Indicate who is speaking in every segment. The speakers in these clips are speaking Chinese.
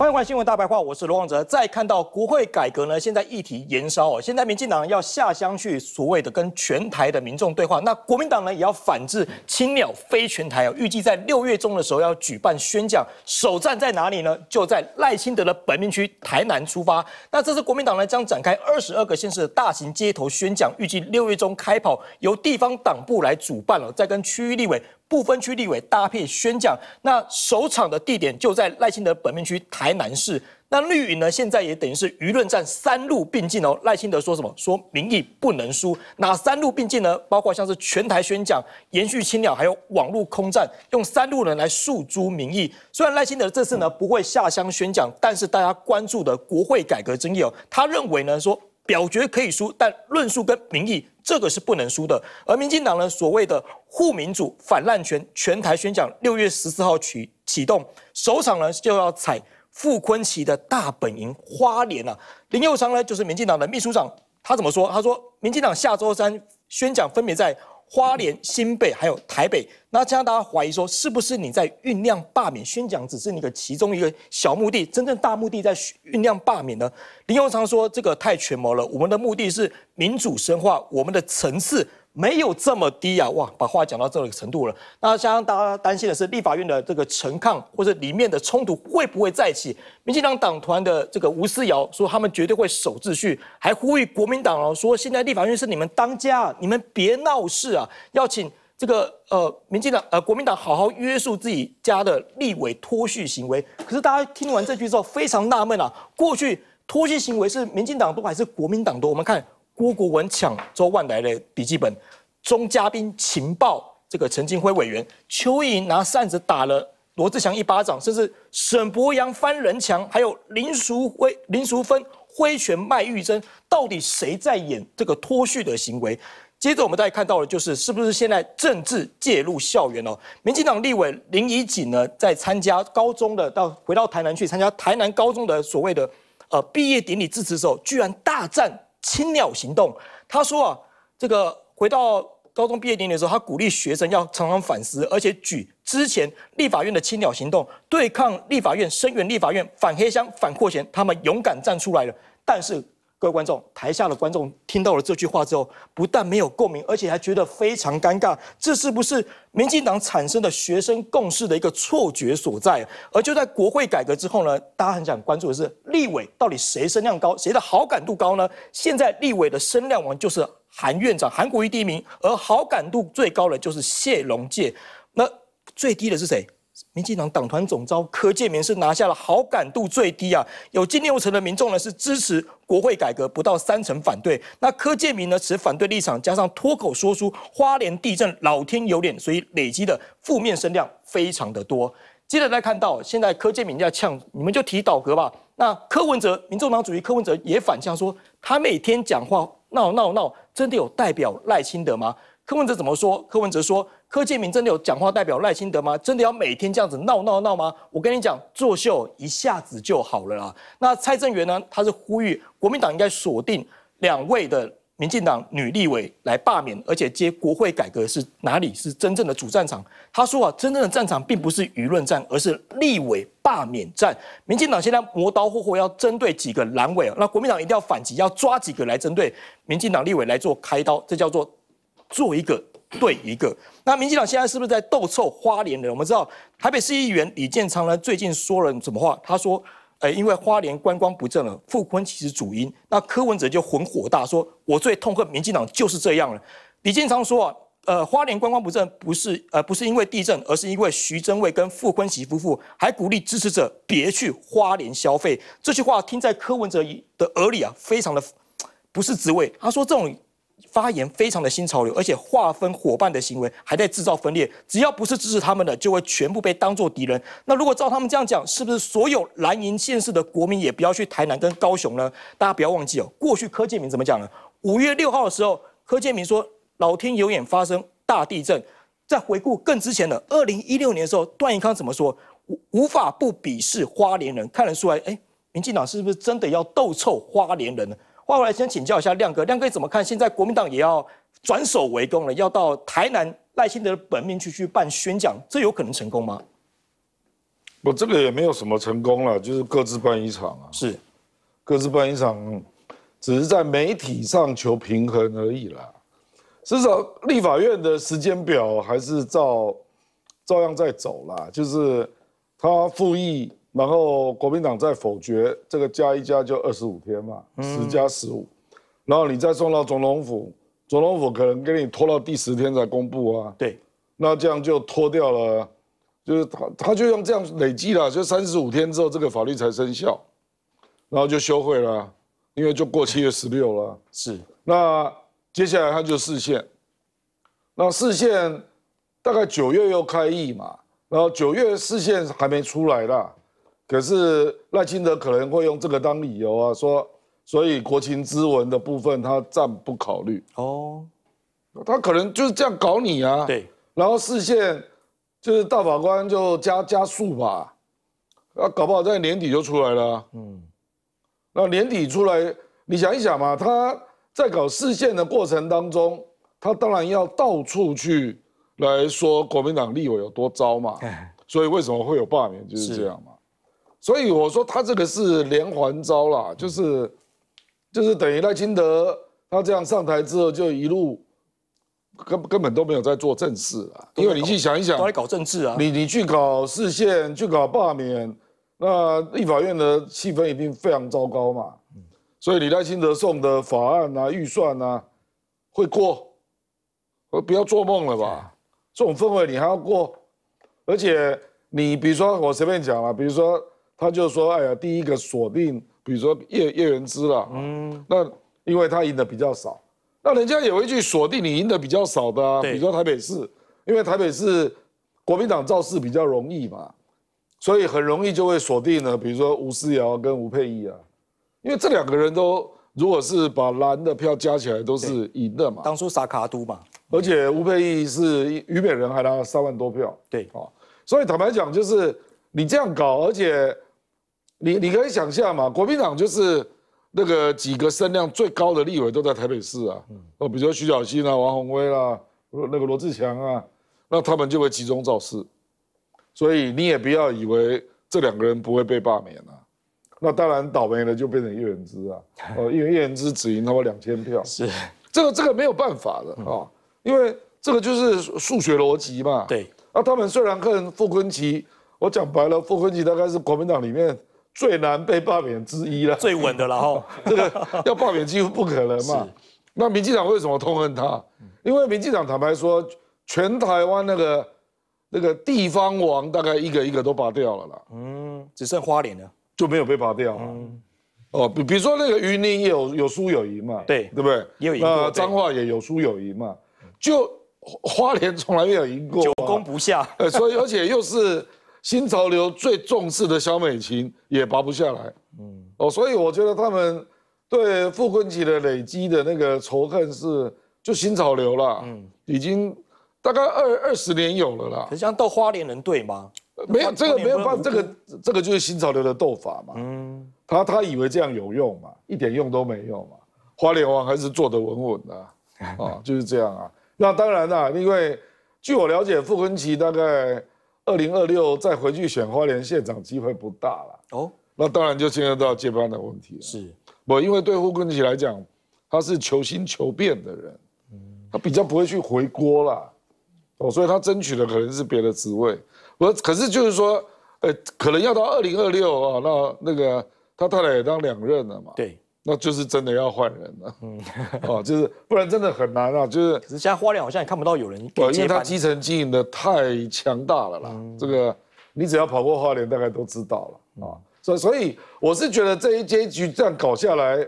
Speaker 1: 欢迎看新闻大白话，我是罗旺哲。再看到国会改革呢，现在议题延烧哦。现在民进党要下乡去所谓的跟全台的民众对话，那国民党呢也要反制，青鸟飞全台哦。预计在六月中的时候要举办宣讲，首站在哪里呢？就在赖清德的本命区台南出发。那这次国民党呢将展开二十二个县市的大型街头宣讲，预计六月中开跑，由地方党部来主办了，在跟区域立委。部分区立委搭配宣讲，那首场的地点就在赖清德本命区台南市。那绿营呢，现在也等于是舆论战三路并进哦。赖清德说什么？说民意不能输。哪三路并进呢？包括像是全台宣讲、延续青鸟，还有网络空战，用三路人来诉诸民意。虽然赖清德这次呢不会下乡宣讲，但是大家关注的国会改革争议哦，他认为呢说表决可以输，但论述跟民意。这个是不能输的，而民进党呢，所谓的护民主、反滥权全台宣讲，六月十四号启启动，首场呢就要踩傅昆奇的大本营花莲啊。林佑昌呢就是民进党的秘书长，他怎么说？他说，民进党下周三宣讲分别在。花莲、新北还有台北，那这样大家怀疑说，是不是你在酝酿罢免宣讲，只是你的其中一个小目的，真正大目的在酝酿罢免呢？林佑常说这个太权谋了，我们的目的是民主深化，我们的层次。没有这么低啊！哇，把话讲到这个程度了。那加上大家担心的是，立法院的这个陈抗或者里面的冲突会不会再起？民进党党团的这个吴思瑶说，他们绝对会守秩序，还呼吁国民党哦，说现在立法院是你们当家，你们别闹事啊！要请这个呃民进党呃国民党好好约束自己家的立委脱序行为。可是大家听完这句之后，非常纳闷啊，过去脱序行为是民进党多还是国民党多？我们看。郭国文抢周万来的笔记本，中嘉宾情报这个陈金辉委员，邱莹拿扇子打了罗志祥一巴掌，甚至沈博阳翻人墙，还有林淑辉、林淑芬挥拳卖玉珍，到底谁在演这个脱序的行为？接着我们再看到的就是是不是现在政治介入校园哦？民进党立委林怡瑾呢，在参加高中的到回到台南去参加台南高中的所谓的呃毕业典礼致辞时候，居然大战。青鸟行动，他说啊，这个回到高中毕业典礼的时候，他鼓励学生要常常反思，而且举之前立法院的青鸟行动，对抗立法院、声援立法院、反黑箱、反扩弦，他们勇敢站出来了，但是。各位观众，台下的观众听到了这句话之后，不但没有共鸣，而且还觉得非常尴尬。这是不是民进党产生的学生共识的一个错觉所在？而就在国会改革之后呢，大家很想关注的是，立委到底谁声量高，谁的好感度高呢？现在立委的声量王就是韩院长，韩国瑜第一名，而好感度最高的就是谢龙介，那最低的是谁？民进党党团总召柯建铭是拿下了好感度最低啊，有近六成的民众呢是支持国会改革，不到三成反对。那柯建铭呢持反对立场，加上脱口说出花莲地震老天有脸，所以累积的负面声量非常的多。接着来看到现在柯建铭在呛，你们就提倒核吧。那柯文哲，民众党主席柯文哲也反呛说，他每天讲话闹闹闹，真的有代表赖清德吗？柯文哲怎么说？柯文哲说。柯建明真的有讲话代表赖清德吗？真的要每天这样子闹闹闹吗？我跟你讲，作秀一下子就好了啦。那蔡正元呢？他是呼吁国民党应该锁定两位的民进党女立委来罢免，而且接国会改革是哪里是真正的主战场？他说啊，真正的战场并不是舆论战，而是立委罢免战。民进党现在磨刀霍霍要针对几个蓝委，那国民党一定要反击，要抓几个来针对民进党立委来做开刀，这叫做做一个。对一个，那民进党现在是不是在斗臭花莲人？我们知道台北市议员李建昌呢，最近说了什么话？他说：“呃，因为花莲观光不振了，傅昆其是主因。”那柯文哲就很火大，说：“我最痛恨民进党就是这样了。”李建昌说：“啊，呃，花莲观光不振不是呃不是因为地震，而是因为徐祯位跟傅昆萁夫妇还鼓励支持者别去花莲消费。”这句话听在柯文哲的耳里啊，非常的不是滋味。他说：“这种。”发言非常的新潮流，而且划分伙伴的行为还在制造分裂。只要不是支持他们的，就会全部被当作敌人。那如果照他们这样讲，是不是所有蓝营县市的国民也不要去台南跟高雄呢？大家不要忘记哦，过去柯建明怎么讲呢？五月六号的时候，柯建明说：“老天有眼，发生大地震。”在回顾更之前的二零一六年的时候，段宜康怎么说？无无法不鄙视花莲人。看得出来，哎，民进党是不是真的要斗臭花莲人呢？话我来先请教一下亮哥，亮哥怎么看？现在国民党也要转守为攻了，要到台南赖清德的本命区去办宣讲，这有可能成功吗？我这个
Speaker 2: 也没有什么成功了，就是各自办一场啊，是各自办一场，只是在媒体上求平衡而已啦。至少立法院的时间表还是照照样在走啦，就是他复议。然后国民党再否决，这个加一加就二十五天嘛，十加十五，然后你再送到总统府，总统府可能给你拖到第十天才公布啊。对，那这样就拖掉了，就是他他就用这样累计了，就三十五天之后这个法律才生效，然后就休会了，因为就过七月十六了。是，那接下来他就视线，那视线大概九月又开议嘛，然后九月视线还没出来啦。可是赖清德可能会用这个当理由啊，说所以国情咨文的部分他暂不考虑哦，他可能就是这样搞你啊，对，然后视线就是大法官就加加速吧，啊，搞不好在年底就出来了，嗯，那年底出来你想一想嘛，他在搞视线的过程当中，他当然要到处去来说国民党立委有多糟嘛，所以为什么会有罢免就是这样嘛。所以我说他这个是连环招啦，就是，就是等于赖清德他这样上台之后就一路，根根本都没有在做正事啊。因为你去
Speaker 1: 想一想，都在搞政治啊，你
Speaker 2: 你去搞市县，去搞罢免，那立法院的气氛一定非常糟糕嘛。所以李代清德送的法案啊、预算啊，会过？不要做梦了吧？这种氛围你还要过？而且你比如说我随便讲了，比如说。他就说：“哎呀，第一个锁定，比如说叶叶元之了，嗯，那因为他赢的比较少，那人家有一句锁定你赢的比较少的，比如说台北市，因为台北市国民党造势比较容易嘛，所以很容易就会锁定了，比如说吴思瑶跟吴佩仪啊，因为这两个人都如果是把蓝的票加起来都是赢的嘛，当初撒卡都嘛，而且吴佩仪是渝美人还拿了三万多票，对哦，所以坦白讲就是你这样搞，而且。你你可以想象嘛，国民党就是那个几个声量最高的立委都在台北市啊，哦，比如徐小新啊、王宏威啦、那个罗志祥啊，那他们就会集中造势，所以你也不要以为这两个人不会被罢免啊，那当然倒霉了就变成叶源之啊，哦，叶叶源之只赢他们两千票，是，这个这个没有办法的啊，因为这个就是数学逻辑嘛，对，那他们虽然跟傅坤奇，我讲白了，傅坤奇大概是国民党里面。最难被罢免之一了，最稳的了哈，这个要罢免几乎不可能嘛。那民进党为什么痛恨他？因为民进党坦白说，全台湾那个那个地方王大概一个一个都拔掉了啦。嗯，只剩花莲了，就没有被拔掉。哦，比比如说那个云林也有有输有赢嘛，对对不对？也有赢过。彰化也有输有赢嘛，就花莲从来没有赢过。九攻不下。呃，所以而且又是。新潮流最重视的小美琴也拔不下来，嗯，哦，所以我觉得他们对傅昆萁的累积的那个仇恨是就新潮流了，嗯，已经
Speaker 1: 大概二二十年有了啦。可像斗花莲能对吗？没
Speaker 2: 有这个没有办，这个这个就是新潮流的斗法嘛，嗯，他他以为这样有用嘛，一点用都没用嘛。花莲王还是坐得稳稳的，啊，就是这样啊。那当然啦，因为据我了解，傅昆萁大概。二零二六再回去选花莲县长机会不大了哦，那当然就牵涉到接班的问题了。是，不因为对胡坤奇来讲，他是求新求变的人，嗯，他比较不会去回锅啦，哦，所以他争取的可能是别的职位。我可是就是说，呃，可能要到二零二六啊，那那个他太太也当两任了嘛。对。那就是真的要换人了，哦，就是不然真的很难啊，就是。可是现在花莲好像也看不到有人。因为他基层经营的太强大了啦，这个你只要跑过花莲，大概都知道了啊。所以，所以我是觉得这一结一局这样搞下来，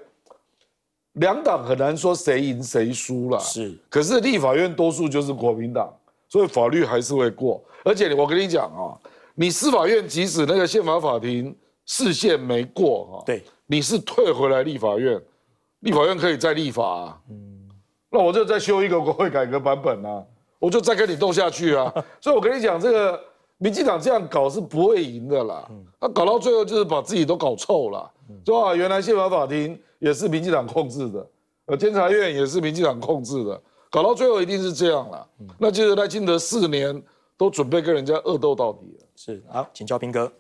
Speaker 2: 两党很难说谁赢谁输了。是。可是立法院多数就是国民党，所以法律还是会过。而且我跟你讲啊，你司法院即使那个宪法法庭视线没过，哈，对。你是退回来立法院，立法院可以再立法，嗯，那我就再修一个国会改革版本啊，我就再跟你斗下去啊。所以，我跟你讲，这个民进党这样搞是不会赢的啦，他搞到最后就是把自己都搞臭了，是吧？原来宪法法庭也是民进党控制的，呃，监察院也是民进党控制的，搞到最后一定是这样了。那就是他竞德四年都准备跟人家恶斗到底了。是，好，请教兵哥。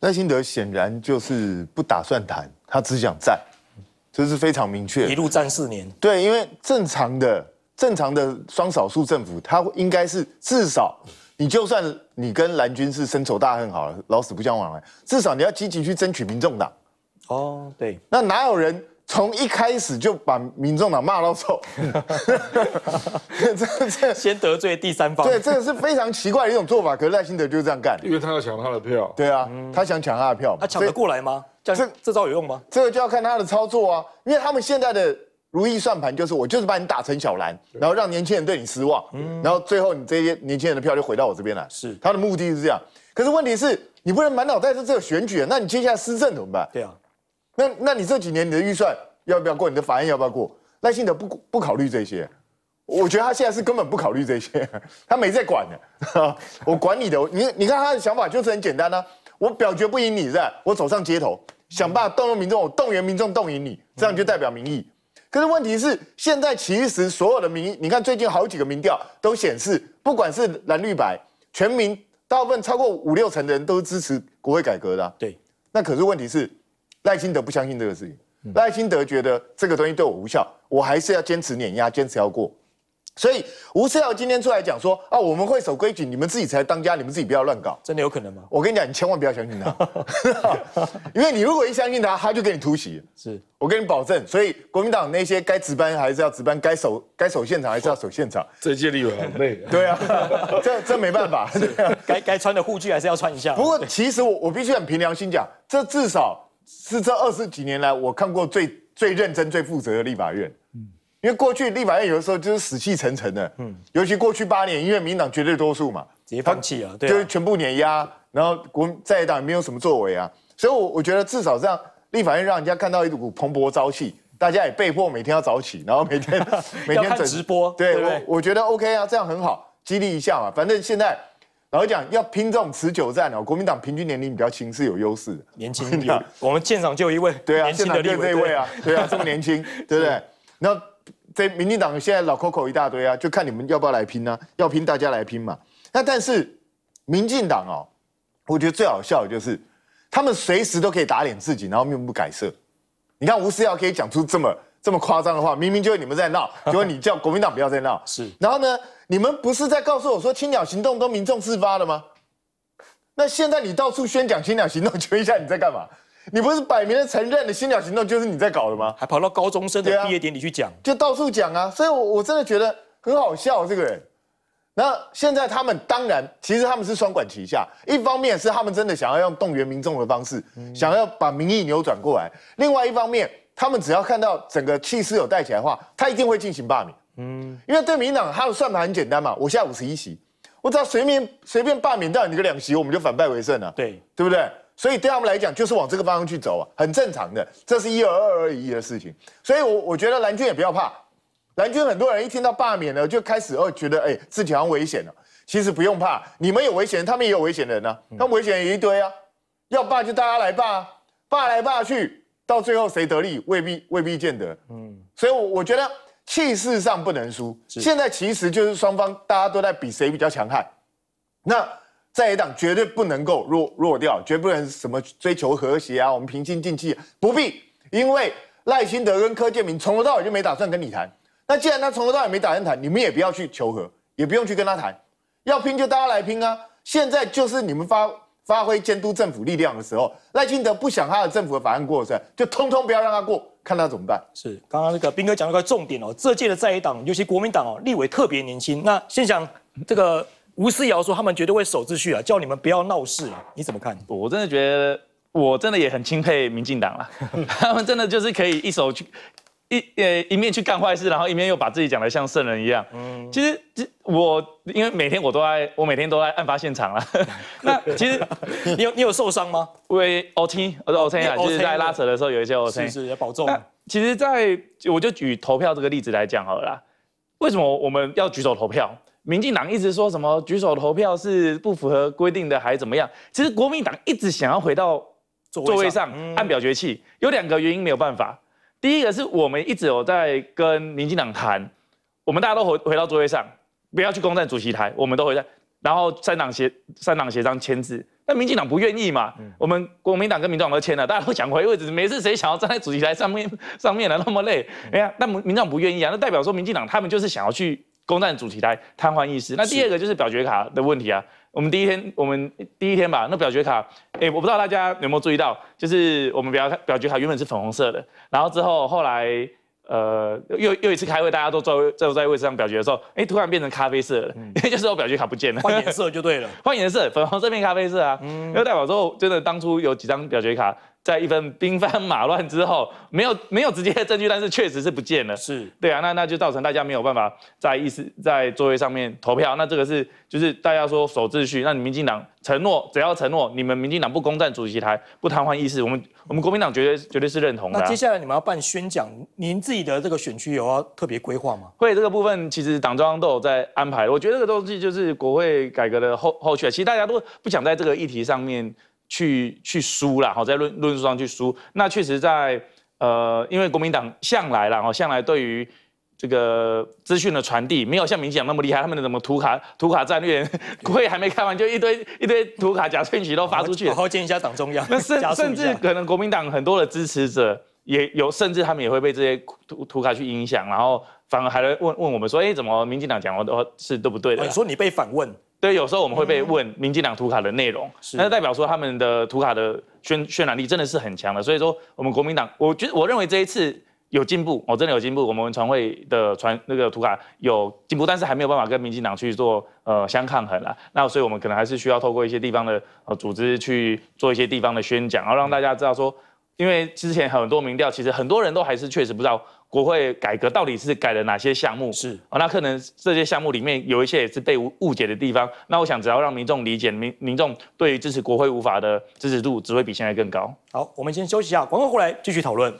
Speaker 3: 赖幸德显然就是不打算谈，他只想战，这是非常明确。一路战四年。对，因为正常的、正常的双少数政府，他应该是至少，你就算你跟蓝军是深仇大恨好了，老死不相往来，至少你要积极去争取民众党。哦，对。那哪有人？从一开始就把民众党骂到臭，这这先得
Speaker 1: 罪第三方，对，这个
Speaker 3: 是非常奇怪的一种做法。可是赖幸德就是这样干，
Speaker 1: 因为他要抢他的票。对啊，他
Speaker 3: 想抢他的票，他抢得过
Speaker 1: 来吗？这这招有用吗？
Speaker 3: 这个就要看他的操作啊。因为他们现在的如意算盘就是，我就是把你打成小蓝，然后让年轻人对你失望，然后最后你这些年轻人的票就回到我这边了。是，他的目的是这样。可是问题是你不能满脑袋是这个选举，那你接下来施政怎么办？对啊。那那你这几年你的预算要不要过？你的法案要不要过？赖幸德不不考虑这些，我觉得他现在是根本不考虑这些，他没在管的。我管你的，你你看他的想法就是很简单啊，我表决不赢你，是吧？我走上街头，想办法动用民众，我动员民众动赢你，这样就代表民意。可是问题是，现在其实所有的民意，你看最近好几个民调都显示，不管是蓝绿白，全民大部分超过五六成的人都支持国会改革的。对，那可是问题是。赖清德不相信这个事情，赖清德觉得这个东西对我无效，我还是要坚持碾压，坚持要过。所以吴思耀今天出来讲说啊，我们会守规矩，你们自己才当家，你们自己不要乱搞。真的有可能吗？我跟你讲，你千万不要相信他，因为你如果一相信他，他就给你突袭。是我跟你保证。所以国民党那些该值班还是要值班，该守该守现场还是要守现场。这件立服很累的。对啊，这这没办法，该该穿的护具还是要穿一下。不过其实我我必须很凭良心讲，这至少。是这二十几年来我看过最最认真、最负责的立法院。嗯，因为过去立法院有的时候就是死气沉沉的。嗯，尤其过去八年，因为民党绝对多数嘛，直接放弃了，对，就是全部碾压，然后国在野党也没有什么作为啊。所以，我我觉得至少这样，立法院让人家看到一股蓬勃朝气，大家也被迫每天要早起，然后每天 每天整直播。对，我我觉得 OK 啊，这样很好，激励一下嘛。反正现在。老实讲，要拼这种持久战哦。国民党平均年龄比较轻，是有优势的。年轻力我们县长就一位，对啊，县长就这一位啊，对啊，这么年轻，对不对？那这民进党现在老 COCO 一大堆啊，就看你们要不要来拼呢？要拼，大家来拼嘛。那但是民进党哦，我觉得最好笑的就是，他们随时都可以打脸自己，然后面不改色。你看吴思瑶可以讲出这么这么夸张的话，明明就是你们在闹，结果你叫国民党不要再闹。是，然后呢？你们不是在告诉我说青鸟行动都民众自发的吗？那现在你到处宣讲青鸟行动，请问一下你在干嘛？你不是摆明了承认的青鸟行动就是你在搞的吗？还跑到高中生的毕业典礼去讲，就到处讲啊！所以，我我真的觉得很好笑这个人。那现在他们当然，其实他们是双管齐下，一方面是他们真的想要用动员民众的方式，想要把民意扭转过来；另外一方面，他们只要看到整个气势有带起来的话，他一定会进行罢免。嗯，因为对民党他的算盘很简单嘛，我在五十一席，我只要随便随便罢免掉你个两席，我们就反败为胜了，对对不对？所以对他们来讲，就是往这个方向去走啊，很正常的，这是一而二而一的事情。所以，我我觉得蓝军也不要怕，蓝军很多人一听到罢免了，就开始哦觉得哎自己好像危险了，其实不用怕，你们有危险，他们也有危险人呢，他们危险人一堆啊，要罢就大家来罢，罢来罢去，到最后谁得利，未必未必见得。嗯，所以我觉得。气势上不能输，现在其实就是双方大家都在比谁比较强悍。那在野党绝对不能够弱弱掉，绝不能什么追求和谐啊，我们平心静气不必。因为赖清德跟柯建明从头到尾就没打算跟你谈。那既然他从头到尾没打算谈，你们也不要去求和，也不用去跟他谈，要拼就大家来拼啊！现在就是你们发。发挥监督政府力量的时候，赖清德不想他的政府的法案过，是就通通不要让他过，看他怎么办。是刚刚那个兵哥讲了个重点
Speaker 1: 哦，这届的在野党，尤其国民党哦，立委特别年轻。那先讲
Speaker 4: 这个吴思瑶说他们绝对会守秩序啊，叫你们不要闹事，你怎么看？我真的觉得，我真的也很钦佩民进党啦，他们真的就是可以一手去。一呃，一面去干坏事，然后一面又把自己讲的像圣人一样。嗯，其实这我因为每天我都在，我每天都在案发现场了。那其实 你有你有受伤吗？因为 OT，说 o t 啊，就是在拉扯的时候有一些 OT。是是，也保重。其实，在我就举投票这个例子来讲好了。为什么我们要举手投票？民进党一直说什么举手投票是不符合规定的，还怎么样？其实国民党一直想要回到座位上按表决器，有两个原因没有办法。第一个是我们一直有在跟民进党谈，我们大家都回回到座位上，不要去攻占主席台，我们都回在，然后三党协三党协商签字，那民进党不愿意嘛，我们国民党跟民众党都签了，大家都想回位置，每次谁想要站在主席台上面上面的那么累，哎呀，那民民进党不愿意啊，那代表说民进党他们就是想要去攻占主席台，瘫痪意识。那第二个就是表决卡的问题啊。我们第一天，我们第一天吧，那表决卡，哎，我不知道大家有没有注意到，就是我们表决表决卡原本是粉红色的，然后之后后来，呃，又又一次开会，大家都坐坐坐在位置上表决的时候，哎，突然变成咖啡色了，因为就是我表决卡不见了，换颜色就对了，换颜色，粉红色变咖啡色啊，因为代表说真的，当初有几张表决卡。在一份兵番马乱之后，没有没有直接的证据，但是确实是不见了。是对啊，那那就造成大家没有办法在议事在座位上面投票。那这个是就是大家说守秩序。那你民进党承诺，只要承诺，你们民进党不攻占主席台，不瘫痪议事，我们我们国民党绝对绝对是认同的。那接下
Speaker 1: 来你们要办宣讲，您自己的这个选区有要特别规划吗？
Speaker 4: 会这个部分其实党中央都有在安排。我觉得这个东西就是国会改革的后后续。其实大家都不想在这个议题上面。去去输啦，哈，在论论述上去输。那确实在呃，因为国民党向来了，向来对于这个资讯的传递没有像民进党那么厉害。他们的什么图卡图卡战略，会还没开完，就一堆一堆图卡假讯息都发出去。好好建一下党中央。那甚 甚至可能国民党很多的支持者也有，甚至他们也会被这些图图卡去影响，然后反而还来问问我们说，哎，怎么民进党讲的都是都不对的？你说你被反问？对，有时候我们会被问民进党图卡的内容，那代表说他们的图卡的渲渲染力真的是很强的。所以说，我们国民党，我觉我认为这一次有进步，哦，真的有进步，我们传会的传那个图卡有进步，但是还没有办法跟民进党去做呃相抗衡了。那所以，我们可能还是需要透过一些地方的呃组织去做一些地方的宣讲，然后让大家知道说，因为之前很多民调，其实很多人都还是确实不知道。国会改革到底是改了哪些项目？是哦，那可能这些项目里面有一些也是被误解的地方。那我想，只要让民众理解，民民众对于支持国会无法的支持度只会比现在更高。
Speaker 1: 好，我们先休息一下，广告回来继续讨
Speaker 4: 论。